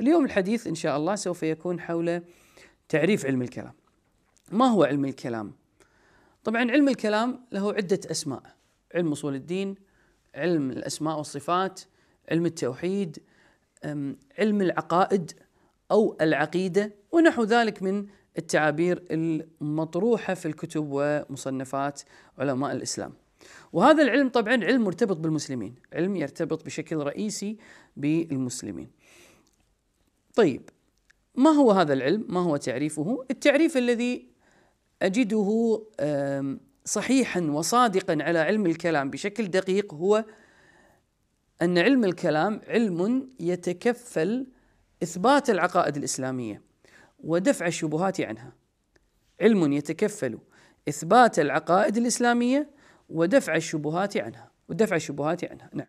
اليوم الحديث ان شاء الله سوف يكون حول تعريف علم الكلام. ما هو علم الكلام؟ طبعا علم الكلام له عده اسماء علم اصول الدين، علم الاسماء والصفات، علم التوحيد، علم العقائد او العقيده ونحو ذلك من التعابير المطروحه في الكتب ومصنفات علماء الاسلام. وهذا العلم طبعا علم مرتبط بالمسلمين، علم يرتبط بشكل رئيسي بالمسلمين. طيب ما هو هذا العلم؟ ما هو تعريفه؟ التعريف الذي اجده صحيحا وصادقا على علم الكلام بشكل دقيق هو ان علم الكلام علم يتكفل اثبات العقائد الاسلاميه ودفع الشبهات عنها. علم يتكفل اثبات العقائد الاسلاميه ودفع الشبهات عنها، ودفع الشبهات عنها، نعم.